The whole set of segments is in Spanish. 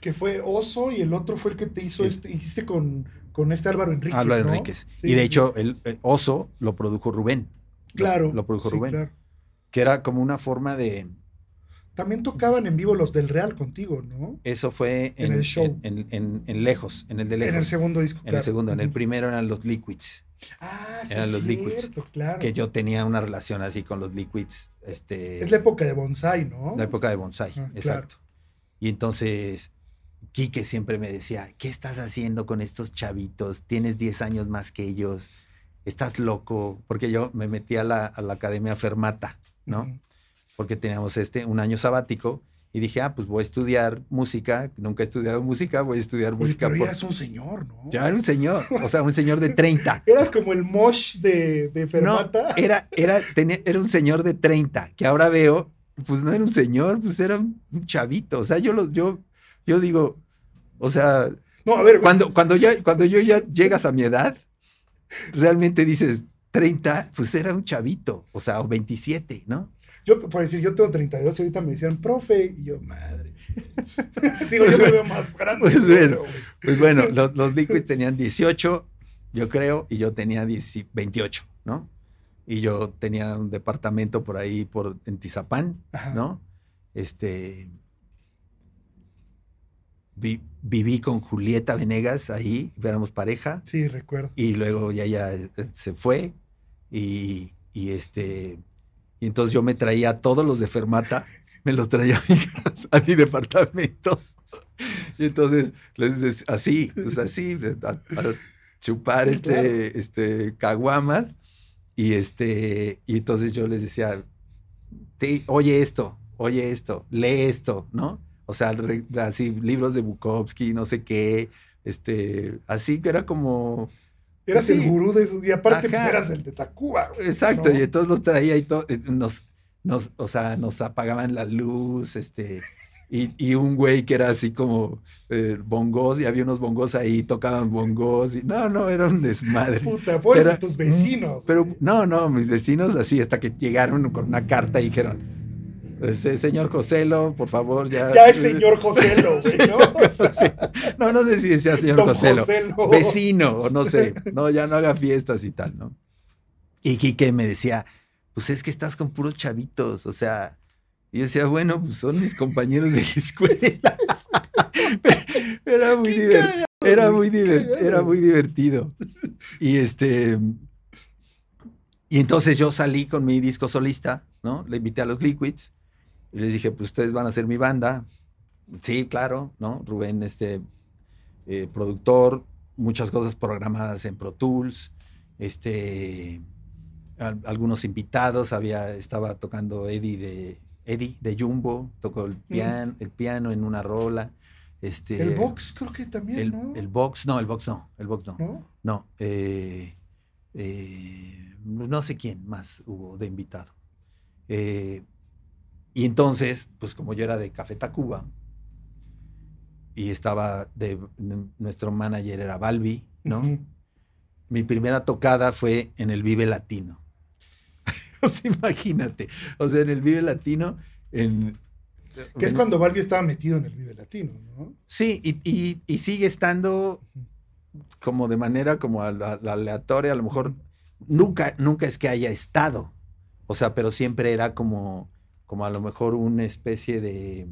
que fue Oso y el otro fue el que te hizo, este, hiciste con, con este Álvaro Enríquez. Álvaro Enríquez. y de hecho, el, eh, Oso lo produjo Rubén. Claro. Lo, produjo Rubén. Claro. Que era como una forma de. También tocaban en vivo los del Real contigo, ¿no? Eso fue en, el show. En, Lejos, en el de Lejos. En el segundo disco. En el segundo. En el primero eran los Liquids. Ah, sí, eran los liquids, Que yo tenía una relación así con los liquids. Este, es la época de bonsai, ¿no? La época de bonsai, ah, exacto. Y entonces Quique siempre me decía, ¿qué estás haciendo con estos chavitos? Tienes 10 años más que ellos, estás loco, porque yo me metí a la, Academia Fermata, ¿no? Porque teníamos este, un año sabático y dije, ah, pues voy a estudiar música, nunca he estudiado música, voy a estudiar música. Pero eras un señor, ¿no? Ya era un señor, o sea, un señor de 30. Eras como el mosh de, Fermata. No, era, era, era un señor de 30, que ahora veo, pues no era un señor, pues era un chavito, o sea, yo, yo yo digo, o sea, no, a ver, cuando, cuando, ya, cuando yo ya llegas a mi edad, realmente dices 30, pues era un chavito, o sea, o 27, ¿no? Yo, por decir, yo tengo 32 y ahorita me decían, profe, y yo, madre. Digo, yo pues me veo más grande. Pues, pues bueno, los, los tenían 18, yo creo, y yo tenía 28, ¿no? Y yo tenía un departamento por ahí, por, en Tizapán, ¿no? Este, viví con Julieta Venegas ahí, éramos pareja. Sí, recuerdo. Y luego ya ya eh, se fue y, este... entonces yo me traía todos los de Fermata, me los traía a mi, departamento. Y entonces les decía, así, pues así, a, chupar este, este caguamas. Y este, y entonces yo les decía, oye esto, oye esto, lee esto, ¿no? O sea, así libros de Bukowski, no sé qué. Este, así que era como. Pues eras el gurú de esos. Y aparte, pues, eras el de Tacuba. Exacto, y entonces los traía y eh, Nos, nos, o sea, nos apagaban la luz, este. Y, y, un güey que era así como eh, bongos, y había unos bongos ahí, tocaban bongos, y no, no, era un desmadre. Puta, de tus vecinos. Pero, no, no, mis vecinos así, hasta que llegaron con una carta y dijeron, señor Joselo, por favor, ya. Ya es señor Joselo, ¿no? No, sé si decía señor Joselo. Vecino, o no sé. No, ya no haga fiestas y tal, ¿no? Y Quique me decía, pues es que estás con puros chavitos, o sea. yo decía, bueno, pues son mis compañeros de la escuela. era muy divertido. Era muy, era muy divertido. Y este. Y entonces yo salí con mi disco solista, ¿no? Le invité a los Liquids y les dije, pues ustedes van a ser mi banda. Sí, claro, ¿no? Rubén, este eh, productor, muchas cosas programadas en Pro Tools, este, algunos invitados, había, estaba tocando Eddie de, Eddie de Jumbo, tocó el, mm. piano en una rola. Este, el box creo que también, el, ¿no? box, no, el box no, el box no. No, no eh, eh, sé quién más hubo de invitado. Eh, y entonces, pues como yo era de Café Tacuba, y estaba de, nuestro manager era Balbi, ¿no? Mi primera tocada fue en el Vive Latino. o imagínate, o sea, en el Vive Latino, en... Que es cuando Balbi estaba metido en el Vive Latino, ¿no? Sí, y, sigue estando como de manera como aleatoria, a lo mejor nunca, nunca es que haya estado, o sea, pero siempre era como como a lo mejor una especie de,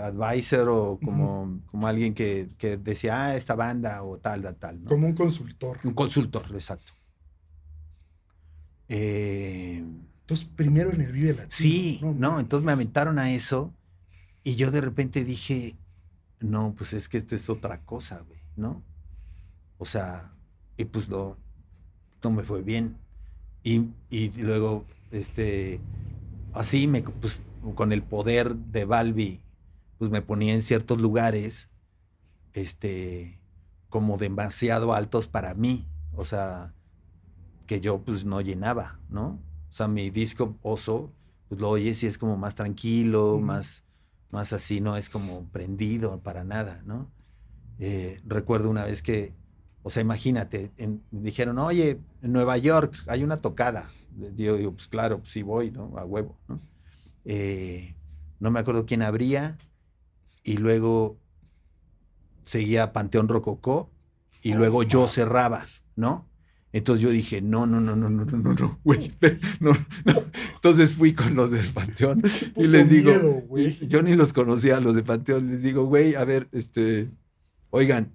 advisor o como, como alguien que, que, decía, ah, esta banda o tal, tal, tal. Como un consultor. Un consultor, exacto. Eh, entonces, primero en el Vive Latino. Sí, no, entonces me aventaron a eso y yo de repente dije, no, pues es que esto es otra cosa, güey, ¿no? O sea, y pues no, no me fue bien. Y, y luego, este, así, me, pues, con el poder de Balbi, pues me ponía en ciertos lugares, este, como demasiado altos para mí, o sea, que yo pues no llenaba, ¿no? O sea, mi disco Oso, pues lo oyes y es como más tranquilo, más, más así, no es como prendido para nada, ¿no? Eh, recuerdo una vez que, o sea, imagínate, me dijeron, oye, en Nueva York hay una tocada, yo digo, pues claro, sí voy, ¿no? A huevo, ¿no? Eh, no me acuerdo quién abría y luego seguía Panteón Rococó y luego yo cerraba, ¿no? Entonces yo dije, no, no, no, no, no, no, no, no, güey, no, Entonces fui con los del Panteón y les digo, yo ni los conocía los de Panteón, les digo, güey, a ver, este, oigan,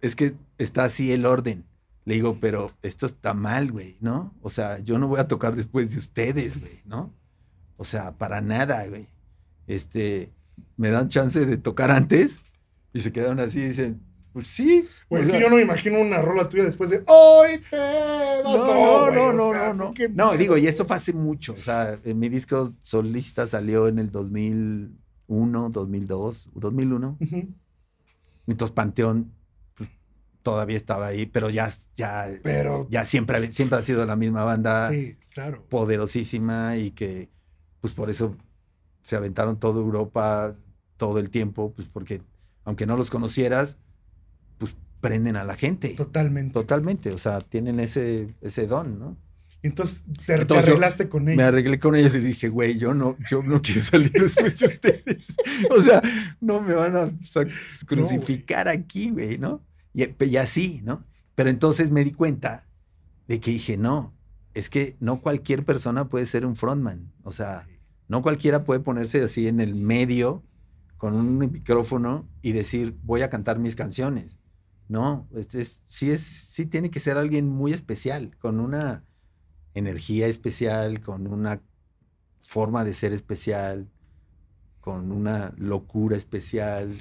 es que está así el orden. Le digo, pero esto está mal, güey, ¿no? O sea, yo no voy a tocar después de ustedes, güey, ¿no? O sea, para nada, güey. Este, me dan chance de tocar antes y se quedaron así y dicen, pues sí. Pues yo no me imagino una rola tuya después de hoy te vas. No, no, no, no, no. No, digo, y esto fue hace mucho. O sea, mi disco solista salió en el 2001, 2002, 2001. Entonces Panteón todavía estaba ahí, pero ya, ya, ya siempre, siempre ha sido la misma banda. Poderosísima y que, pues por eso se aventaron toda Europa todo el tiempo, pues porque aunque no los conocieras, pues prenden a la gente. Totalmente. Totalmente, o sea, tienen ese, ese don, ¿no? Entonces te, arreglaste con ellos. Me arreglé con ellos y dije, güey, yo no, yo no quiero salir después de ustedes. O sea, no me van a crucificar aquí, güey, ¿no? Eh, y, así, ¿no? Pero entonces me di cuenta de que dije, no, es que no cualquier persona puede ser un frontman. O sea, no cualquiera puede ponerse así en el medio con un micrófono y decir, voy a cantar mis canciones. No, sí, es, sí tiene que ser alguien muy especial, con una energía especial, con una forma de ser especial, con una locura especial.